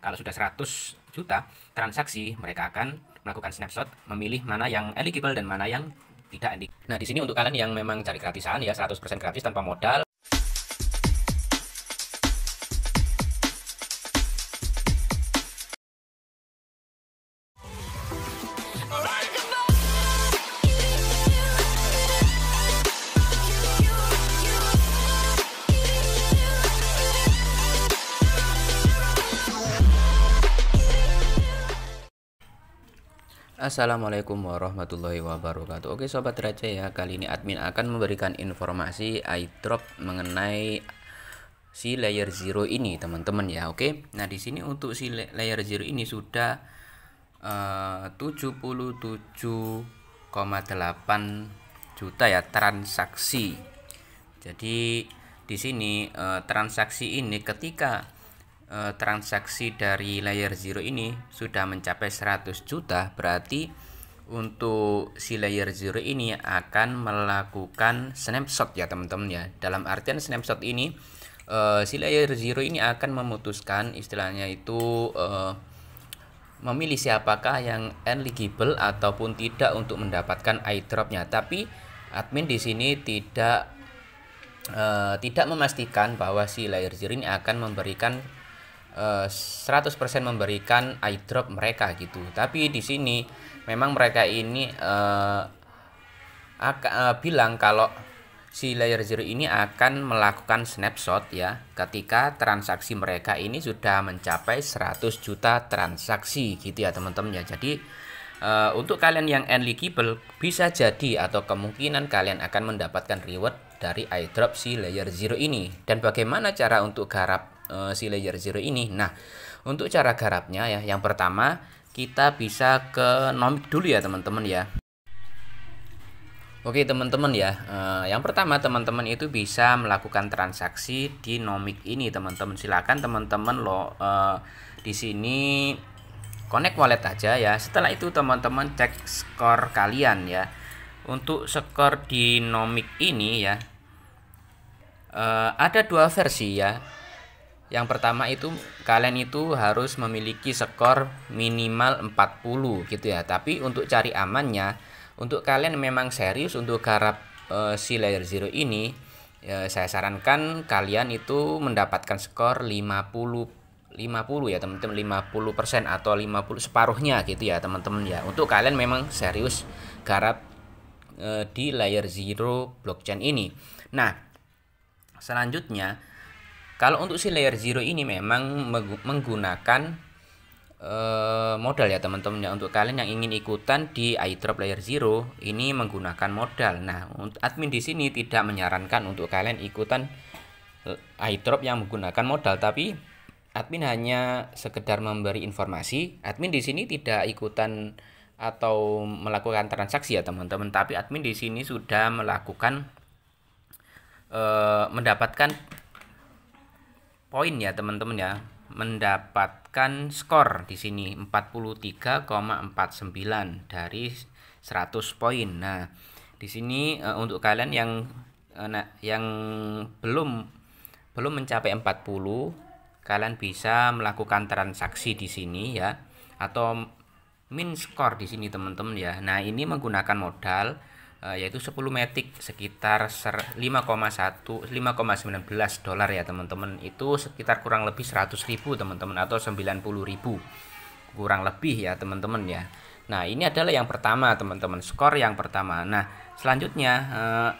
kalau sudah 100 juta transaksi mereka akan melakukan snapshot memilih mana yang eligible dan mana yang tidak. Nah, di sini untuk kalian yang memang cari gratisan ya 100% gratis tanpa modal Assalamualaikum warahmatullahi wabarakatuh Oke Sobat Raja ya Kali ini admin akan memberikan informasi iDrop mengenai si layer 0 ini teman-teman ya Oke Nah di sini untuk si layer 0 ini sudah eh, uh, 77,8 juta ya transaksi Jadi di sini uh, transaksi ini ketika Eh, transaksi dari layer 0 ini sudah mencapai 100 juta berarti untuk si layer 0 ini akan melakukan snapshot ya teman-teman ya dalam artian snapshot ini uh, si layer 0 ini akan memutuskan istilahnya itu uh, memilih siapakah yang eligible ataupun tidak untuk mendapatkan airdropnya tapi admin di sini tidak uh, tidak memastikan bahwa si layer 0 ini akan memberikan 100% eh, memberikan eyedrop mereka gitu. Tapi di sini memang mereka ini uh, eh, akan uh, eh, bilang kalau si layer zero ini akan melakukan snapshot ya ketika transaksi mereka ini sudah mencapai 100 juta transaksi gitu ya teman-teman ya. Jadi uh, untuk kalian yang eligible bisa jadi atau kemungkinan kalian akan mendapatkan reward dari airdrop si layer zero ini. Dan bagaimana cara untuk garap uh, si layer zero ini. Nah, untuk cara garapnya ya, yang pertama kita bisa ke nomik dulu ya teman-teman ya. Oke teman-teman ya, uh, yang pertama teman-teman itu bisa melakukan transaksi di nomik ini teman-teman. Silakan teman-teman lo uh, di sini connect wallet aja ya. Setelah itu teman-teman cek skor kalian ya. Untuk skor di nomik ini ya, Uh, ada dua versi ya yang pertama itu kalian itu harus memiliki skor minimal 40 gitu ya. Tapi untuk cari amannya, untuk kalian memang serius untuk garap uh, si layer zero ini, ya, saya sarankan kalian itu mendapatkan skor 50 50 ya teman-teman 50% atau 50 separuhnya gitu ya teman-teman ya. Untuk kalian memang serius garap uh, di layer zero blockchain ini. Nah, selanjutnya kalau untuk si layer zero ini memang menggunakan Uh, modal ya teman-teman ya untuk kalian yang ingin ikutan di iDrop Layer Zero ini menggunakan modal. Nah, admin di sini tidak menyarankan untuk kalian ikutan eh, iDrop yang menggunakan modal tapi admin hanya sekedar memberi informasi. Admin di sini tidak ikutan atau melakukan transaksi ya teman-teman, tapi admin di sini sudah melakukan e, mendapatkan poin ya teman-teman ya mendapatkan skor di sini 43,49 dari 100 poin. Nah, di sini eh, untuk kalian yang eh, yang belum belum mencapai 40, kalian bisa melakukan transaksi di sini ya atau min skor di sini teman-teman ya. Nah, ini menggunakan modal Eh, yaitu 10 metik sekitar 5,1 5,19 dolar ya teman-teman itu sekitar kurang lebih 100 ribu teman-teman atau 90 ribu kurang lebih ya teman-teman ya Nah ini adalah yang pertama teman-teman skor yang pertama Nah selanjutnya eh,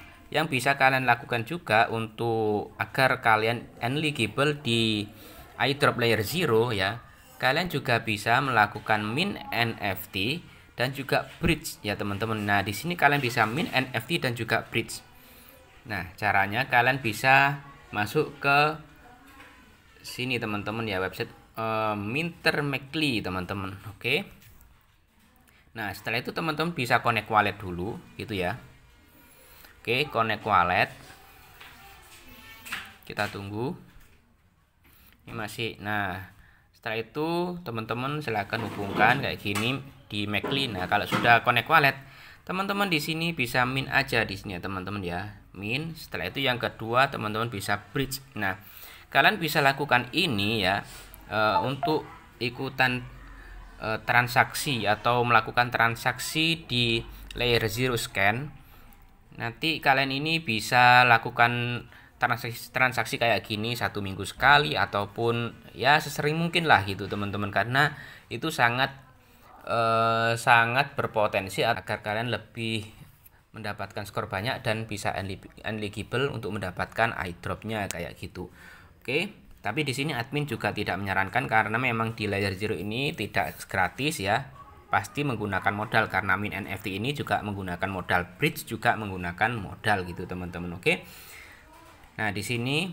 yang bisa kalian lakukan juga untuk agar kalian eligible di iDrop Layer Zero ya kalian juga bisa melakukan min NFT dan juga bridge ya teman-teman. Nah, di sini kalian bisa min NFT dan juga bridge. Nah, caranya kalian bisa masuk ke sini teman-teman ya website uh, Minter Mekli teman-teman. Oke. Nah, setelah itu teman-teman bisa connect wallet dulu gitu ya. Oke, connect wallet. Kita tunggu. Ini masih nah setelah itu teman-teman silahkan hubungkan kayak gini di MacLean. Nah kalau sudah connect wallet, teman-teman di sini bisa min aja di sini ya teman-teman ya min. Setelah itu yang kedua teman-teman bisa bridge. Nah kalian bisa lakukan ini ya e, untuk ikutan e, transaksi atau melakukan transaksi di layer zero scan. Nanti kalian ini bisa lakukan transaksi, transaksi kayak gini satu minggu sekali ataupun ya sesering mungkin lah gitu teman-teman karena itu sangat eh, sangat berpotensi agar kalian lebih mendapatkan skor banyak dan bisa eligible untuk mendapatkan eyedropnya kayak gitu oke tapi di sini admin juga tidak menyarankan karena memang di layer zero ini tidak gratis ya pasti menggunakan modal karena min NFT ini juga menggunakan modal bridge juga menggunakan modal gitu teman-teman oke okay? Nah, di sini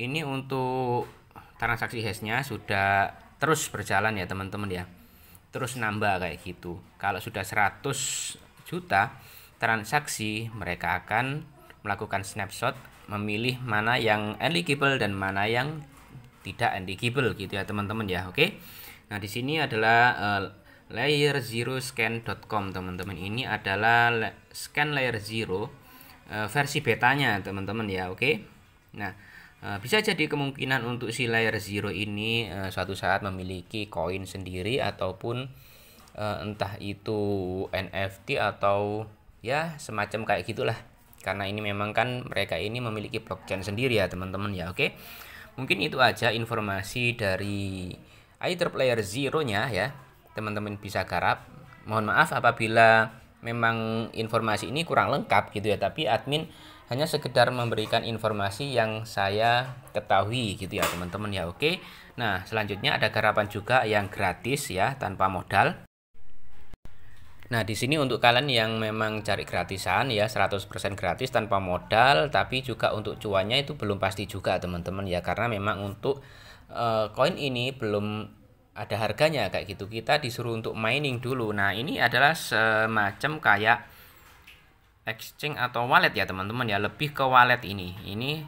ini untuk transaksi hash-nya sudah terus berjalan ya teman-teman ya. Terus nambah kayak gitu. Kalau sudah 100 juta transaksi, mereka akan melakukan snapshot memilih mana yang eligible dan mana yang tidak eligible gitu ya teman-teman ya. Oke. Nah, di sini adalah uh, layer 0 scan.com teman-teman. Ini adalah scan layer 0 Eh, versi betanya teman-teman ya oke okay? nah eh, bisa jadi kemungkinan untuk si layer zero ini eh, suatu saat memiliki koin sendiri ataupun entah itu NFT atau ya semacam kayak gitulah karena ini memang kan mereka ini memiliki blockchain sendiri ya teman-teman ya oke okay? mungkin itu aja informasi dari Aether player zero nya ya teman-teman bisa garap mohon maaf apabila memang informasi ini kurang lengkap gitu ya tapi admin hanya sekedar memberikan informasi yang saya ketahui gitu ya teman-teman ya oke nah selanjutnya ada garapan juga yang gratis ya tanpa modal Nah, di sini untuk kalian yang memang cari gratisan ya 100% gratis tanpa modal, tapi juga untuk cuannya itu belum pasti juga, teman-teman ya, karena memang untuk eh, koin uh, ini belum ada harganya kayak gitu kita disuruh untuk mining dulu nah ini adalah semacam kayak exchange atau wallet ya teman-teman ya lebih ke wallet ini ini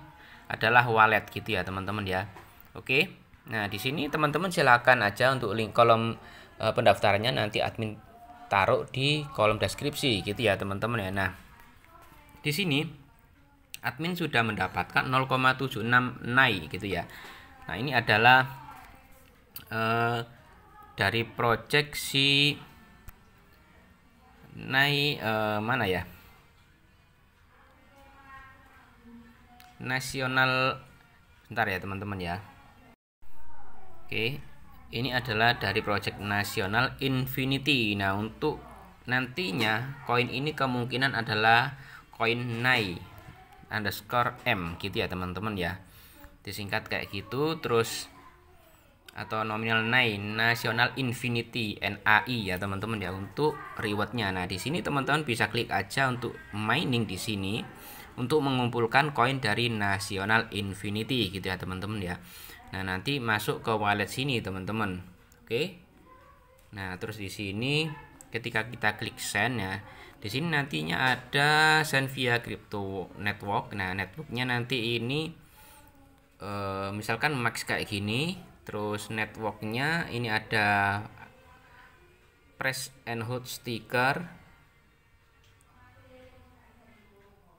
adalah wallet gitu ya teman-teman ya oke nah di sini teman-teman silakan aja untuk link kolom uh, pendaftarannya nanti admin taruh di kolom deskripsi gitu ya teman-teman ya nah di sini admin sudah mendapatkan 0,76 nai gitu ya nah ini adalah eh, dari project si naik eh, mana ya nasional bentar ya teman-teman ya oke ini adalah dari project nasional infinity nah untuk nantinya koin ini kemungkinan adalah koin nai underscore m gitu ya teman-teman ya disingkat kayak gitu terus atau nominal nine national infinity NAI ya teman-teman ya untuk rewardnya nah di sini teman-teman bisa klik aja untuk mining di sini untuk mengumpulkan koin dari national infinity gitu ya teman-teman ya nah nanti masuk ke wallet sini teman-teman oke nah terus di sini ketika kita klik send ya di sini nantinya ada send via crypto network nah networknya nanti ini Uh, misalkan max kayak gini terus networknya ini ada press and hold sticker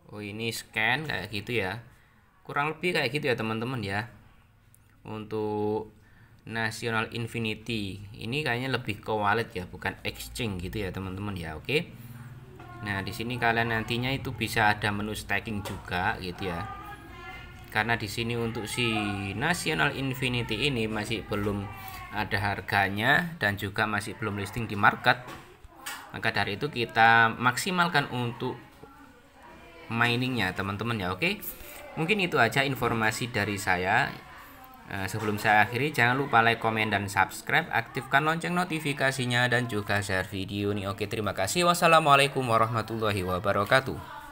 oh ini scan kayak gitu ya kurang lebih kayak gitu ya teman-teman ya untuk National Infinity ini kayaknya lebih ke wallet ya bukan exchange gitu ya teman-teman ya oke okay? nah di sini kalian nantinya itu bisa ada menu staking juga gitu ya karena di sini untuk si National Infinity ini masih belum ada harganya dan juga masih belum listing di market maka dari itu kita maksimalkan untuk miningnya teman-teman ya oke mungkin itu aja informasi dari saya eh, sebelum saya akhiri jangan lupa like komen dan subscribe aktifkan lonceng notifikasinya dan juga share video ini oke terima kasih wassalamualaikum warahmatullahi wabarakatuh